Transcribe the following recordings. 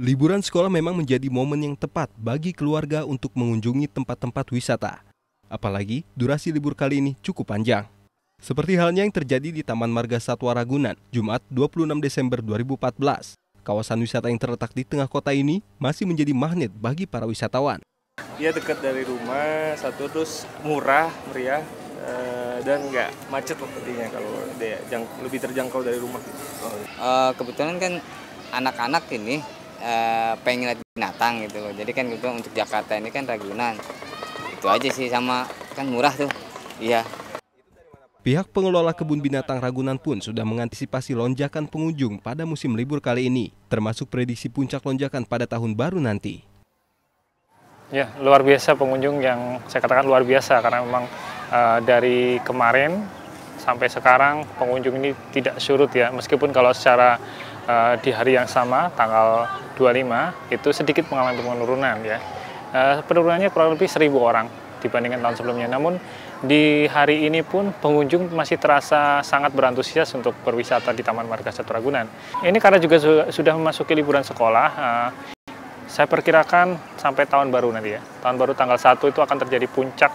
Liburan sekolah memang menjadi momen yang tepat bagi keluarga untuk mengunjungi tempat-tempat wisata. Apalagi durasi libur kali ini cukup panjang. Seperti halnya yang terjadi di Taman Marga Satwa Ragunan, Jumat 26 Desember 2014. Kawasan wisata yang terletak di tengah kota ini masih menjadi magnet bagi para wisatawan. Dia dekat dari rumah, satu terus murah, meriah, eh, dan nggak macet sepertinya kalau dia lebih terjangkau dari rumah. Eh, kebetulan kan anak-anak ini Eh, pengen lihat binatang gitu loh jadi kan gitu untuk Jakarta ini kan Ragunan itu aja sih sama kan murah tuh iya Pihak pengelola kebun binatang Ragunan pun sudah mengantisipasi lonjakan pengunjung pada musim libur kali ini, termasuk prediksi puncak lonjakan pada tahun baru nanti. Ya, luar biasa pengunjung yang saya katakan luar biasa karena memang uh, dari kemarin sampai sekarang pengunjung ini tidak surut ya. Meskipun kalau secara uh, di hari yang sama tanggal 25 itu sedikit mengalami penurunan ya. Uh, penurunannya kurang lebih 1000 orang dibandingkan tahun sebelumnya. Namun di hari ini pun pengunjung masih terasa sangat berantusias untuk berwisata di Taman Marga Satwa Ragunan. Ini karena juga sudah memasuki liburan sekolah. Uh, saya perkirakan sampai tahun baru nanti ya. Tahun baru tanggal 1 itu akan terjadi puncak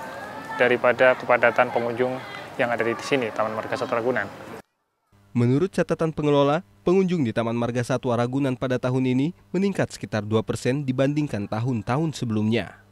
daripada kepadatan pengunjung yang ada di sini, Taman Marga Satu Ragunan. Menurut catatan pengelola, Pengunjung di Taman Marga Satwa Ragunan pada tahun ini meningkat sekitar 2% dibandingkan tahun-tahun sebelumnya.